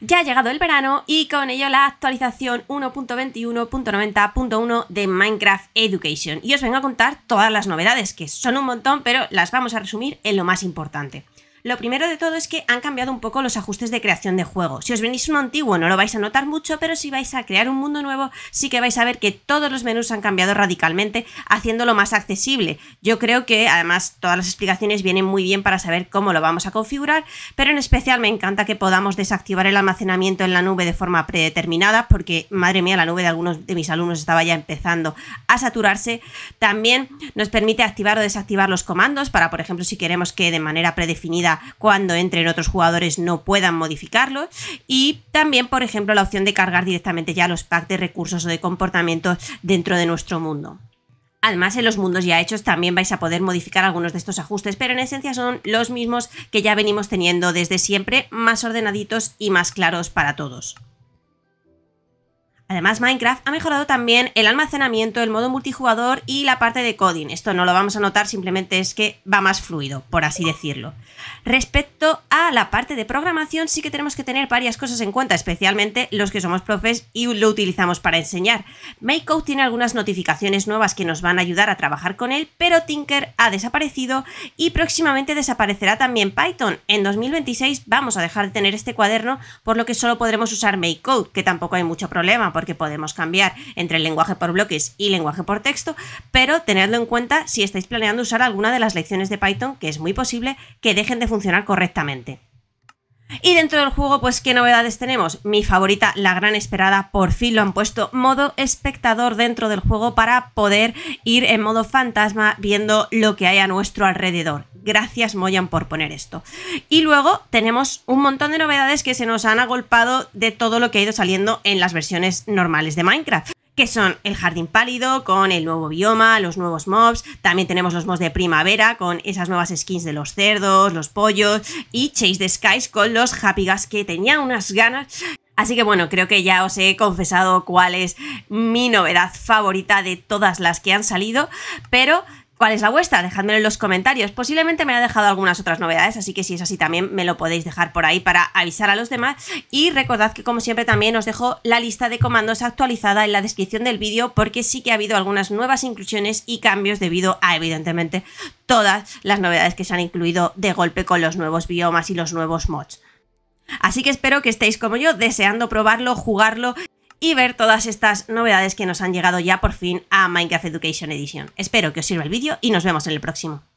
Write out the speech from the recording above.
ya ha llegado el verano y con ello la actualización 1.21.90.1 de Minecraft Education. Y os vengo a contar todas las novedades, que son un montón, pero las vamos a resumir en lo más importante. Lo primero de todo es que han cambiado un poco los ajustes de creación de juego. Si os venís uno antiguo no lo vais a notar mucho, pero si vais a crear un mundo nuevo sí que vais a ver que todos los menús han cambiado radicalmente, haciéndolo más accesible. Yo creo que además todas las explicaciones vienen muy bien para saber cómo lo vamos a configurar, pero en especial me encanta que podamos desactivar el almacenamiento en la nube de forma predeterminada, porque madre mía, la nube de algunos de mis alumnos estaba ya empezando a saturarse. También nos permite activar o desactivar los comandos para, por ejemplo, si queremos que de manera predefinida cuando entren otros jugadores no puedan modificarlos. Y también, por ejemplo, la opción de cargar directamente ya los packs de recursos o de comportamiento dentro de nuestro mundo. Además, en los mundos ya hechos también vais a poder modificar algunos de estos ajustes, pero en esencia son los mismos que ya venimos teniendo desde siempre, más ordenaditos y más claros para todos. Además, Minecraft ha mejorado también el almacenamiento, el modo multijugador y la parte de coding. Esto no lo vamos a notar, simplemente es que va más fluido, por así decirlo. Respecto a la parte de programación, sí que tenemos que tener varias cosas en cuenta, especialmente los que somos profes y lo utilizamos para enseñar. MakeCode tiene algunas notificaciones nuevas que nos van a ayudar a trabajar con él, pero Tinker ha desaparecido y próximamente desaparecerá también Python. En 2026 vamos a dejar de tener este cuaderno, por lo que solo podremos usar MakeCode, que tampoco hay mucho problema porque podemos cambiar entre el lenguaje por bloques y lenguaje por texto, pero tenedlo en cuenta si estáis planeando usar alguna de las lecciones de Python, que es muy posible que dejen de funcionar correctamente. Y dentro del juego, pues, ¿qué novedades tenemos? Mi favorita, la gran esperada, por fin lo han puesto modo espectador dentro del juego para poder ir en modo fantasma viendo lo que hay a nuestro alrededor. Gracias Moyan por poner esto. Y luego tenemos un montón de novedades que se nos han agolpado de todo lo que ha ido saliendo en las versiones normales de Minecraft que son el jardín pálido con el nuevo bioma, los nuevos mobs, también tenemos los mobs de primavera con esas nuevas skins de los cerdos, los pollos y Chase the Skies con los Happy Gas que tenía unas ganas. Así que bueno, creo que ya os he confesado cuál es mi novedad favorita de todas las que han salido, pero ¿Cuál es la vuestra? Dejádmelo en los comentarios. Posiblemente me ha dejado algunas otras novedades, así que si es así también me lo podéis dejar por ahí para avisar a los demás. Y recordad que como siempre también os dejo la lista de comandos actualizada en la descripción del vídeo porque sí que ha habido algunas nuevas inclusiones y cambios debido a evidentemente todas las novedades que se han incluido de golpe con los nuevos biomas y los nuevos mods. Así que espero que estéis como yo deseando probarlo, jugarlo y ver todas estas novedades que nos han llegado ya por fin a Minecraft Education Edition. Espero que os sirva el vídeo y nos vemos en el próximo.